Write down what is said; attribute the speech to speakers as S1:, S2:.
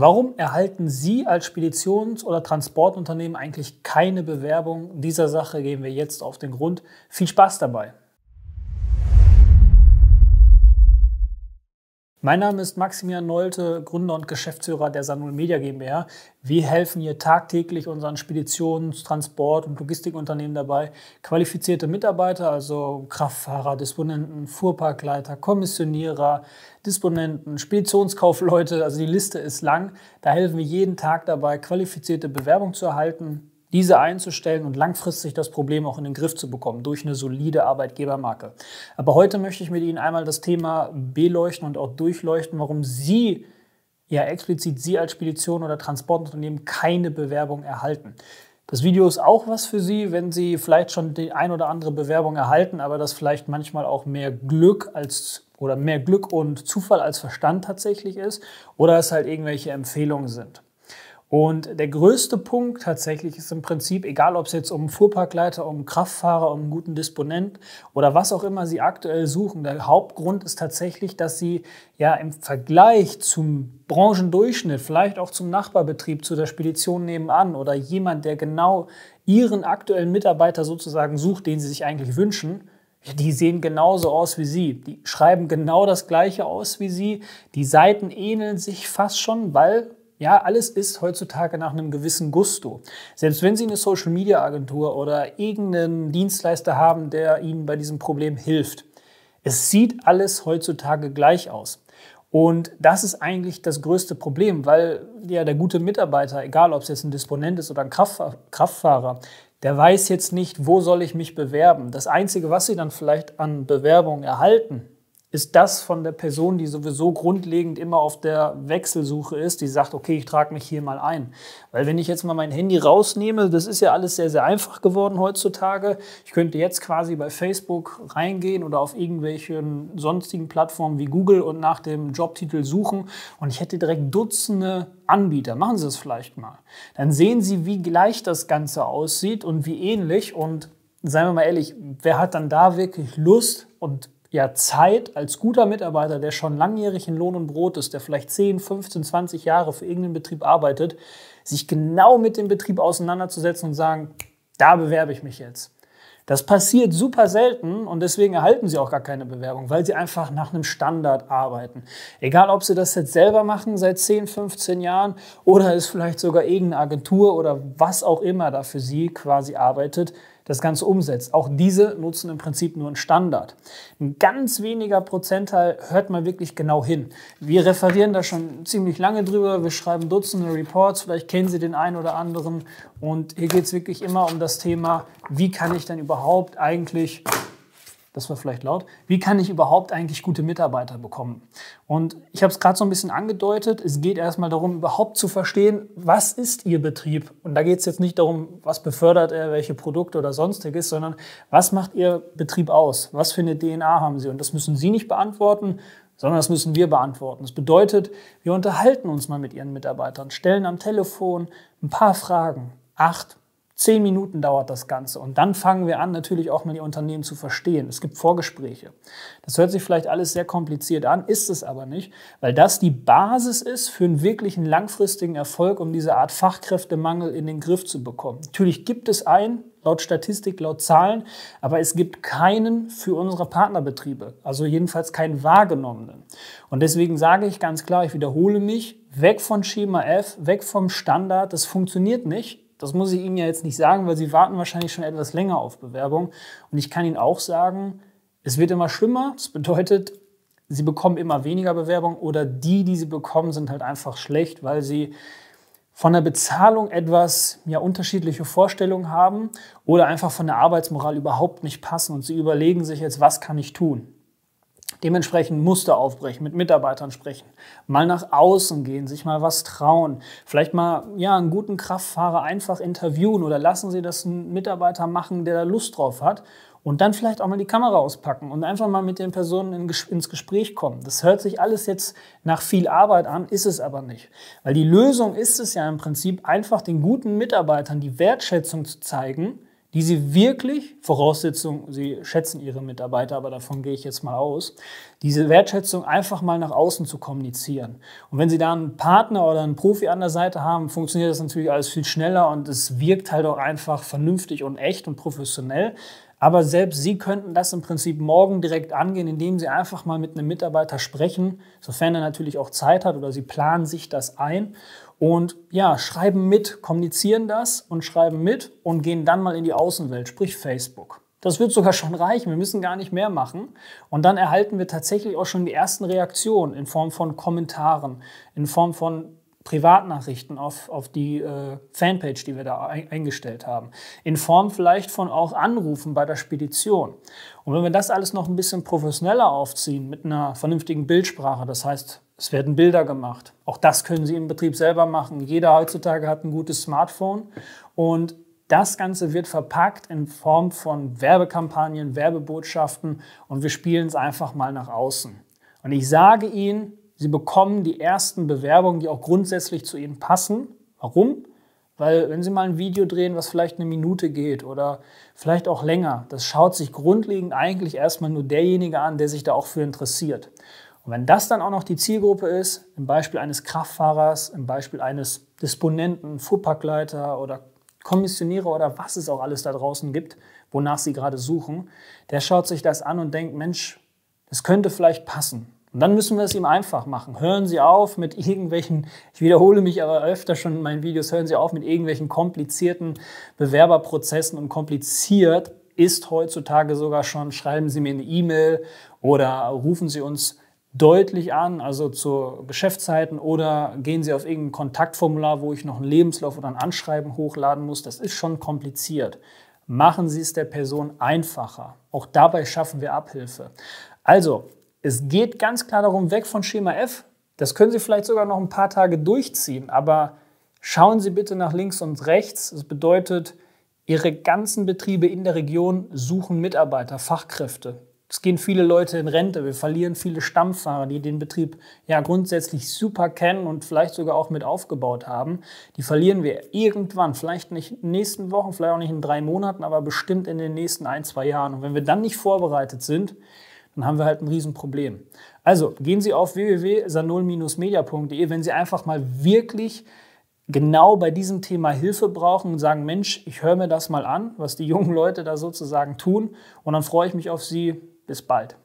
S1: Warum erhalten Sie als Speditions- oder Transportunternehmen eigentlich keine Bewerbung? Dieser Sache gehen wir jetzt auf den Grund. Viel Spaß dabei! Mein Name ist Maximilian Nolte, Gründer und Geschäftsführer der Sanul Media GmbH. Wir helfen hier tagtäglich unseren Speditions-, Transport- und Logistikunternehmen dabei, qualifizierte Mitarbeiter, also Kraftfahrer, Disponenten, Fuhrparkleiter, Kommissionierer, Disponenten, Speditionskaufleute, also die Liste ist lang. Da helfen wir jeden Tag dabei, qualifizierte Bewerbung zu erhalten, diese einzustellen und langfristig das Problem auch in den Griff zu bekommen durch eine solide Arbeitgebermarke. Aber heute möchte ich mit Ihnen einmal das Thema beleuchten und auch durchleuchten, warum Sie ja explizit Sie als Spedition oder Transportunternehmen keine Bewerbung erhalten. Das Video ist auch was für Sie, wenn Sie vielleicht schon die ein oder andere Bewerbung erhalten, aber das vielleicht manchmal auch mehr Glück als oder mehr Glück und Zufall als Verstand tatsächlich ist oder es halt irgendwelche Empfehlungen sind. Und der größte Punkt tatsächlich ist im Prinzip, egal ob es jetzt um Fuhrparkleiter, um Kraftfahrer, um einen guten Disponent oder was auch immer Sie aktuell suchen, der Hauptgrund ist tatsächlich, dass Sie ja im Vergleich zum Branchendurchschnitt, vielleicht auch zum Nachbarbetrieb, zu der Spedition nebenan oder jemand, der genau Ihren aktuellen Mitarbeiter sozusagen sucht, den Sie sich eigentlich wünschen, die sehen genauso aus wie sie. Die schreiben genau das gleiche aus wie sie. Die Seiten ähneln sich fast schon, weil ja, alles ist heutzutage nach einem gewissen Gusto. Selbst wenn Sie eine Social-Media-Agentur oder irgendeinen Dienstleister haben, der Ihnen bei diesem Problem hilft. Es sieht alles heutzutage gleich aus. Und das ist eigentlich das größte Problem, weil ja der gute Mitarbeiter, egal ob es jetzt ein Disponent ist oder ein Kraftfahrer, der weiß jetzt nicht, wo soll ich mich bewerben. Das Einzige, was Sie dann vielleicht an Bewerbungen erhalten, ist das von der Person, die sowieso grundlegend immer auf der Wechselsuche ist, die sagt, okay, ich trage mich hier mal ein. Weil wenn ich jetzt mal mein Handy rausnehme, das ist ja alles sehr, sehr einfach geworden heutzutage. Ich könnte jetzt quasi bei Facebook reingehen oder auf irgendwelchen sonstigen Plattformen wie Google und nach dem Jobtitel suchen und ich hätte direkt Dutzende Anbieter. Machen Sie es vielleicht mal. Dann sehen Sie, wie gleich das Ganze aussieht und wie ähnlich und Seien wir mal ehrlich, wer hat dann da wirklich Lust und ja, Zeit als guter Mitarbeiter, der schon langjährig in Lohn und Brot ist, der vielleicht 10, 15, 20 Jahre für irgendeinen Betrieb arbeitet, sich genau mit dem Betrieb auseinanderzusetzen und sagen, da bewerbe ich mich jetzt. Das passiert super selten und deswegen erhalten sie auch gar keine Bewerbung, weil sie einfach nach einem Standard arbeiten. Egal, ob sie das jetzt selber machen seit 10, 15 Jahren oder es vielleicht sogar irgendeine Agentur oder was auch immer da für sie quasi arbeitet, das Ganze umsetzt. Auch diese nutzen im Prinzip nur einen Standard. Ein ganz weniger Prozentteil hört man wirklich genau hin. Wir referieren da schon ziemlich lange drüber. Wir schreiben Dutzende Reports. Vielleicht kennen Sie den einen oder anderen. Und hier geht es wirklich immer um das Thema, wie kann ich denn überhaupt eigentlich das war vielleicht laut, wie kann ich überhaupt eigentlich gute Mitarbeiter bekommen? Und ich habe es gerade so ein bisschen angedeutet, es geht erstmal darum, überhaupt zu verstehen, was ist Ihr Betrieb? Und da geht es jetzt nicht darum, was befördert er, welche Produkte oder sonstiges, sondern was macht Ihr Betrieb aus? Was für eine DNA haben Sie? Und das müssen Sie nicht beantworten, sondern das müssen wir beantworten. Das bedeutet, wir unterhalten uns mal mit Ihren Mitarbeitern, stellen am Telefon ein paar Fragen, acht, Zehn Minuten dauert das Ganze und dann fangen wir an, natürlich auch mal die Unternehmen zu verstehen. Es gibt Vorgespräche. Das hört sich vielleicht alles sehr kompliziert an, ist es aber nicht, weil das die Basis ist für einen wirklichen langfristigen Erfolg, um diese Art Fachkräftemangel in den Griff zu bekommen. Natürlich gibt es einen, laut Statistik, laut Zahlen, aber es gibt keinen für unsere Partnerbetriebe, also jedenfalls keinen wahrgenommenen. Und deswegen sage ich ganz klar, ich wiederhole mich, weg von Schema F, weg vom Standard, das funktioniert nicht. Das muss ich Ihnen ja jetzt nicht sagen, weil Sie warten wahrscheinlich schon etwas länger auf Bewerbung. Und ich kann Ihnen auch sagen, es wird immer schlimmer. Das bedeutet, Sie bekommen immer weniger Bewerbung oder die, die Sie bekommen, sind halt einfach schlecht, weil Sie von der Bezahlung etwas ja, unterschiedliche Vorstellungen haben oder einfach von der Arbeitsmoral überhaupt nicht passen und Sie überlegen sich jetzt, was kann ich tun? Dementsprechend Muster aufbrechen, mit Mitarbeitern sprechen, mal nach außen gehen, sich mal was trauen, vielleicht mal ja, einen guten Kraftfahrer einfach interviewen oder lassen Sie das einen Mitarbeiter machen, der da Lust drauf hat und dann vielleicht auch mal die Kamera auspacken und einfach mal mit den Personen in, ins Gespräch kommen. Das hört sich alles jetzt nach viel Arbeit an, ist es aber nicht. Weil die Lösung ist es ja im Prinzip, einfach den guten Mitarbeitern die Wertschätzung zu zeigen, die sie wirklich, Voraussetzung, sie schätzen ihre Mitarbeiter, aber davon gehe ich jetzt mal aus, diese Wertschätzung einfach mal nach außen zu kommunizieren. Und wenn sie da einen Partner oder einen Profi an der Seite haben, funktioniert das natürlich alles viel schneller und es wirkt halt auch einfach vernünftig und echt und professionell. Aber selbst Sie könnten das im Prinzip morgen direkt angehen, indem Sie einfach mal mit einem Mitarbeiter sprechen, sofern er natürlich auch Zeit hat oder Sie planen sich das ein und ja, schreiben mit, kommunizieren das und schreiben mit und gehen dann mal in die Außenwelt, sprich Facebook. Das wird sogar schon reichen, wir müssen gar nicht mehr machen. Und dann erhalten wir tatsächlich auch schon die ersten Reaktionen in Form von Kommentaren, in Form von Privatnachrichten auf, auf die äh, Fanpage, die wir da eingestellt haben. In Form vielleicht von auch Anrufen bei der Spedition. Und wenn wir das alles noch ein bisschen professioneller aufziehen, mit einer vernünftigen Bildsprache, das heißt, es werden Bilder gemacht. Auch das können Sie im Betrieb selber machen. Jeder heutzutage hat ein gutes Smartphone und das Ganze wird verpackt in Form von Werbekampagnen, Werbebotschaften und wir spielen es einfach mal nach außen. Und ich sage Ihnen, Sie bekommen die ersten Bewerbungen, die auch grundsätzlich zu Ihnen passen. Warum? Weil wenn Sie mal ein Video drehen, was vielleicht eine Minute geht oder vielleicht auch länger, das schaut sich grundlegend eigentlich erstmal nur derjenige an, der sich da auch für interessiert. Und wenn das dann auch noch die Zielgruppe ist, im Beispiel eines Kraftfahrers, im Beispiel eines Disponenten, Fuhrparkleiter oder Kommissionäre oder was es auch alles da draußen gibt, wonach Sie gerade suchen, der schaut sich das an und denkt, Mensch, das könnte vielleicht passen. Und dann müssen wir es ihm einfach machen. Hören Sie auf mit irgendwelchen, ich wiederhole mich aber öfter schon in meinen Videos, hören Sie auf mit irgendwelchen komplizierten Bewerberprozessen und kompliziert ist heutzutage sogar schon, schreiben Sie mir eine E-Mail oder rufen Sie uns deutlich an, also zu Geschäftszeiten oder gehen Sie auf irgendein Kontaktformular, wo ich noch einen Lebenslauf oder ein Anschreiben hochladen muss. Das ist schon kompliziert. Machen Sie es der Person einfacher. Auch dabei schaffen wir Abhilfe. Also, es geht ganz klar darum, weg von Schema F. Das können Sie vielleicht sogar noch ein paar Tage durchziehen, aber schauen Sie bitte nach links und rechts. Das bedeutet, Ihre ganzen Betriebe in der Region suchen Mitarbeiter, Fachkräfte. Es gehen viele Leute in Rente, wir verlieren viele Stammfahrer, die den Betrieb ja grundsätzlich super kennen und vielleicht sogar auch mit aufgebaut haben. Die verlieren wir irgendwann, vielleicht nicht in den nächsten Wochen, vielleicht auch nicht in drei Monaten, aber bestimmt in den nächsten ein, zwei Jahren. Und wenn wir dann nicht vorbereitet sind, dann haben wir halt ein Riesenproblem. Also gehen Sie auf www.sanol-media.de, wenn Sie einfach mal wirklich genau bei diesem Thema Hilfe brauchen und sagen, Mensch, ich höre mir das mal an, was die jungen Leute da sozusagen tun. Und dann freue ich mich auf Sie. Bis bald.